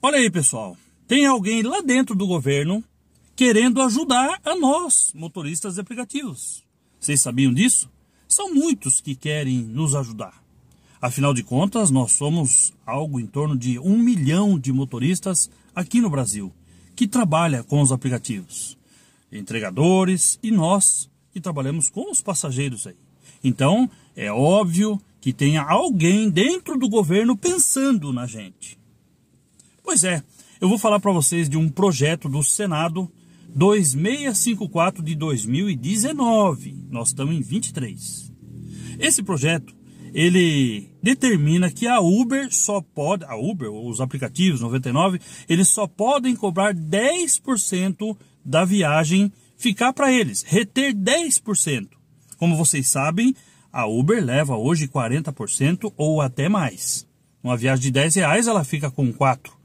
Olha aí, pessoal. Tem alguém lá dentro do governo querendo ajudar a nós, motoristas de aplicativos. Vocês sabiam disso? São muitos que querem nos ajudar. Afinal de contas, nós somos algo em torno de um milhão de motoristas aqui no Brasil que trabalha com os aplicativos, entregadores e nós que trabalhamos com os passageiros aí. Então, é óbvio que tenha alguém dentro do governo pensando na gente. Pois é, eu vou falar para vocês de um projeto do Senado 2654 de 2019. Nós estamos em 23. Esse projeto ele determina que a Uber só pode, a Uber, os aplicativos 99, eles só podem cobrar 10% da viagem ficar para eles, reter 10%. Como vocês sabem, a Uber leva hoje 40% ou até mais. Uma viagem de 10 reais ela fica com 4.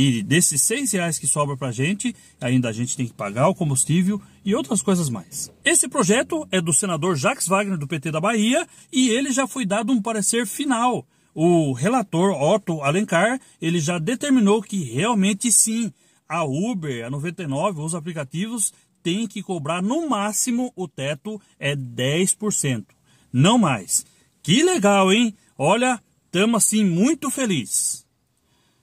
E desses seis reais que sobra para a gente, ainda a gente tem que pagar o combustível e outras coisas mais. Esse projeto é do senador Jacques Wagner, do PT da Bahia, e ele já foi dado um parecer final. O relator Otto Alencar, ele já determinou que realmente sim, a Uber, a 99, os aplicativos têm que cobrar no máximo o teto é 10%, não mais. Que legal, hein? Olha, estamos assim muito felizes.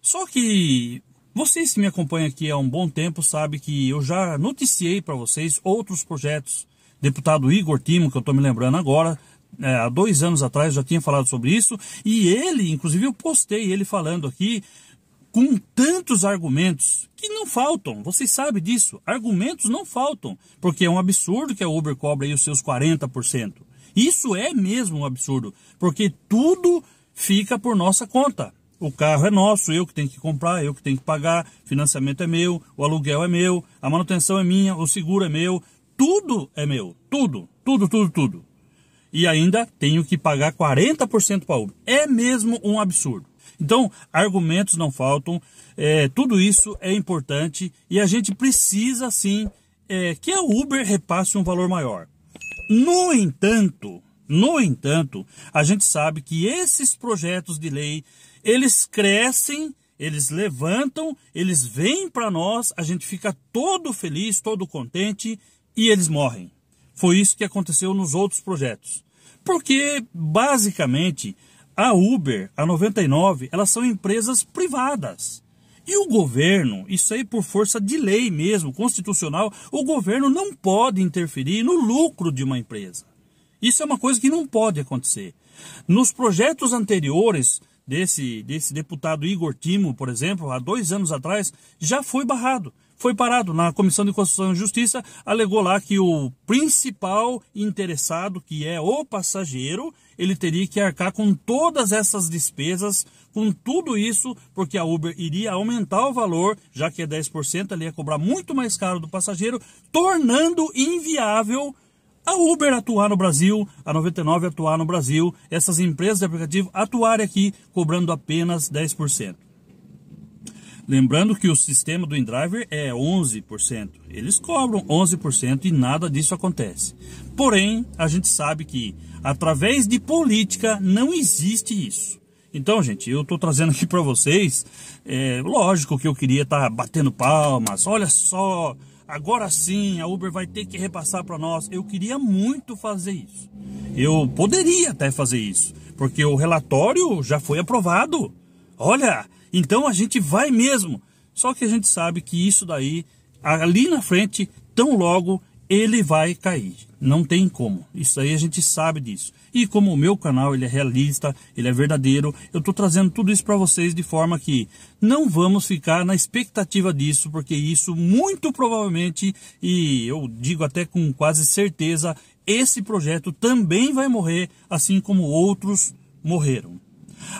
Só que vocês que me acompanham aqui há um bom tempo sabem que eu já noticiei para vocês outros projetos. Deputado Igor Timo, que eu estou me lembrando agora, é, há dois anos atrás já tinha falado sobre isso, e ele, inclusive eu postei ele falando aqui com tantos argumentos que não faltam, vocês sabem disso, argumentos não faltam, porque é um absurdo que a Uber cobra aí os seus 40%. Isso é mesmo um absurdo, porque tudo fica por nossa conta o carro é nosso, eu que tenho que comprar, eu que tenho que pagar, financiamento é meu, o aluguel é meu, a manutenção é minha, o seguro é meu, tudo é meu, tudo, tudo, tudo, tudo. E ainda tenho que pagar 40% para Uber. É mesmo um absurdo. Então, argumentos não faltam, é, tudo isso é importante e a gente precisa sim é, que a Uber repasse um valor maior. No entanto, no entanto, a gente sabe que esses projetos de lei, eles crescem, eles levantam, eles vêm para nós, a gente fica todo feliz, todo contente e eles morrem. Foi isso que aconteceu nos outros projetos. Porque, basicamente, a Uber, a 99, elas são empresas privadas. E o governo, isso aí por força de lei mesmo, constitucional, o governo não pode interferir no lucro de uma empresa. Isso é uma coisa que não pode acontecer. Nos projetos anteriores desse, desse deputado Igor Timo, por exemplo, há dois anos atrás, já foi barrado. Foi parado na Comissão de Constituição e Justiça, alegou lá que o principal interessado, que é o passageiro, ele teria que arcar com todas essas despesas, com tudo isso, porque a Uber iria aumentar o valor, já que é 10%, ali ia cobrar muito mais caro do passageiro, tornando inviável a Uber atuar no Brasil, a 99 atuar no Brasil, essas empresas de aplicativo atuarem aqui cobrando apenas 10%. Lembrando que o sistema do InDriver é 11%. Eles cobram 11% e nada disso acontece. Porém, a gente sabe que através de política não existe isso. Então, gente, eu estou trazendo aqui para vocês. É, lógico que eu queria estar tá batendo palmas. Olha só, agora sim a Uber vai ter que repassar para nós. Eu queria muito fazer isso. Eu poderia até fazer isso, porque o relatório já foi aprovado. Olha, então a gente vai mesmo. Só que a gente sabe que isso daí, ali na frente, tão logo ele vai cair. Não tem como. Isso aí a gente sabe disso. E como o meu canal ele é realista, ele é verdadeiro, eu estou trazendo tudo isso para vocês de forma que não vamos ficar na expectativa disso, porque isso muito provavelmente, e eu digo até com quase certeza, esse projeto também vai morrer, assim como outros morreram.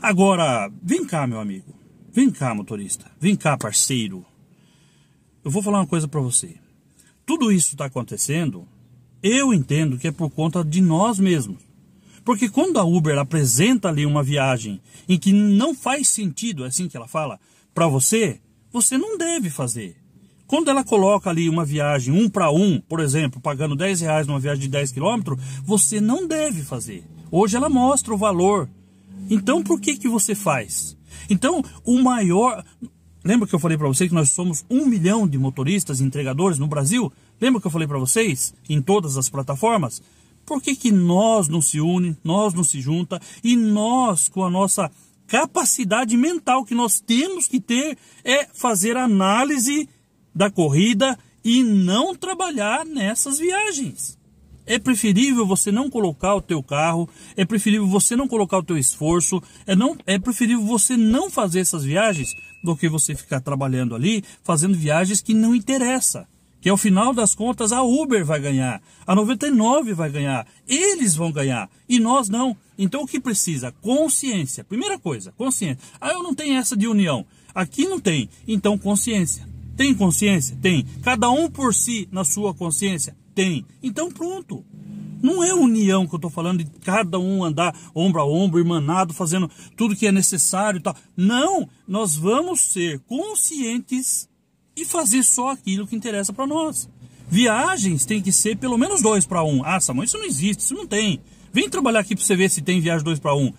Agora, vem cá, meu amigo. Vem cá, motorista. Vem cá, parceiro. Eu vou falar uma coisa para você tudo isso está acontecendo, eu entendo que é por conta de nós mesmos. Porque quando a Uber apresenta ali uma viagem em que não faz sentido, é assim que ela fala, para você, você não deve fazer. Quando ela coloca ali uma viagem um para um, por exemplo, pagando 10 reais numa viagem de 10 quilômetros, você não deve fazer. Hoje ela mostra o valor. Então por que, que você faz? Então o maior. Lembra que eu falei para você que nós somos um milhão de motoristas e entregadores no Brasil? Lembra que eu falei para vocês? Em todas as plataformas? Por que, que nós não se une, nós não se junta e nós, com a nossa capacidade mental que nós temos que ter, é fazer análise da corrida e não trabalhar nessas viagens? É preferível você não colocar o teu carro, é preferível você não colocar o teu esforço, é, não, é preferível você não fazer essas viagens do que você ficar trabalhando ali, fazendo viagens que não interessa que ao final das contas a Uber vai ganhar, a 99 vai ganhar, eles vão ganhar e nós não. Então o que precisa? Consciência. Primeira coisa, consciência. Ah, eu não tenho essa de união. Aqui não tem. Então consciência. Tem consciência? Tem. Cada um por si na sua consciência? Tem. Então pronto. Não é união que eu estou falando de cada um andar ombro a ombro, irmanado, fazendo tudo que é necessário e tal. Não, nós vamos ser conscientes e fazer só aquilo que interessa para nós. Viagens tem que ser pelo menos dois para um. Ah, Samuel, isso não existe, isso não tem. Vem trabalhar aqui para você ver se tem viagem dois para um.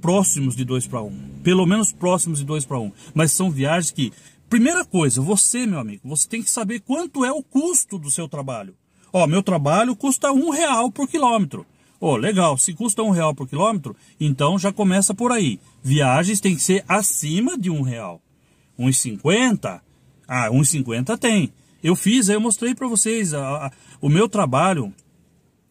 Próximos de dois para um. Pelo menos próximos de dois para um. Mas são viagens que. Primeira coisa, você, meu amigo, você tem que saber quanto é o custo do seu trabalho. Ó, meu trabalho custa um real por quilômetro. Ó, legal, se custa um real por quilômetro, então já começa por aí. Viagens tem que ser acima de um real. uns 50. Ah, 1,50 tem. Eu fiz, eu mostrei para vocês. A, a, o meu trabalho,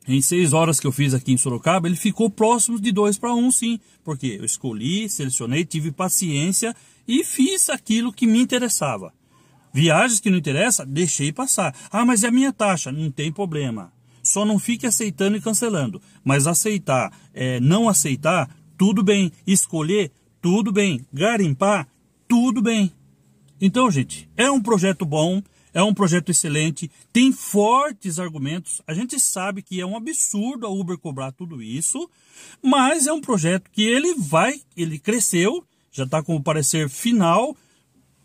em seis horas que eu fiz aqui em Sorocaba, ele ficou próximo de dois para um, sim. Porque eu escolhi, selecionei, tive paciência e fiz aquilo que me interessava. Viagens que não interessa, deixei passar. Ah, mas é a minha taxa. Não tem problema. Só não fique aceitando e cancelando. Mas aceitar, é, não aceitar, tudo bem. Escolher, tudo bem. Garimpar, tudo bem. Então, gente, é um projeto bom, é um projeto excelente, tem fortes argumentos. A gente sabe que é um absurdo a Uber cobrar tudo isso, mas é um projeto que ele vai, ele cresceu, já está com o parecer final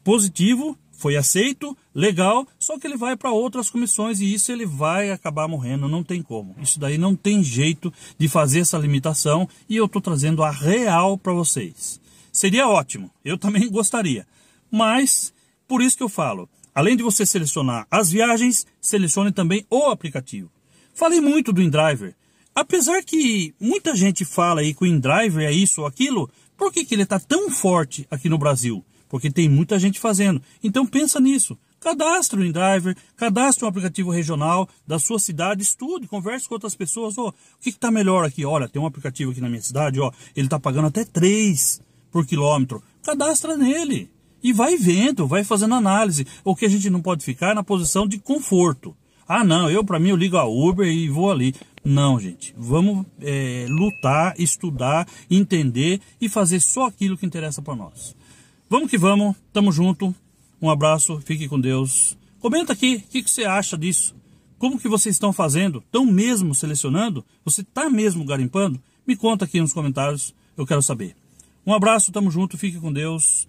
positivo, foi aceito, legal, só que ele vai para outras comissões e isso ele vai acabar morrendo, não tem como. Isso daí não tem jeito de fazer essa limitação e eu estou trazendo a real para vocês. Seria ótimo, eu também gostaria. Mas, por isso que eu falo, além de você selecionar as viagens, selecione também o aplicativo. Falei muito do InDriver. Apesar que muita gente fala aí que o InDriver é isso ou aquilo, por que, que ele está tão forte aqui no Brasil? Porque tem muita gente fazendo. Então pensa nisso. Cadastre o InDriver, cadastre um aplicativo regional da sua cidade, estude, converse com outras pessoas. Oh, o que está melhor aqui? Olha, tem um aplicativo aqui na minha cidade, ó, ele está pagando até 3 por quilômetro. Cadastra nele. E vai vendo, vai fazendo análise. O que a gente não pode ficar é na posição de conforto. Ah, não, eu para mim eu ligo a Uber e vou ali. Não, gente. Vamos é, lutar, estudar, entender e fazer só aquilo que interessa para nós. Vamos que vamos, tamo junto. Um abraço, fique com Deus. Comenta aqui o que, que, você acha disso. Como que vocês estão fazendo? Estão mesmo selecionando? Você está mesmo garimpando? Me conta aqui nos comentários, eu quero saber. Um abraço, tamo junto, fique com Deus.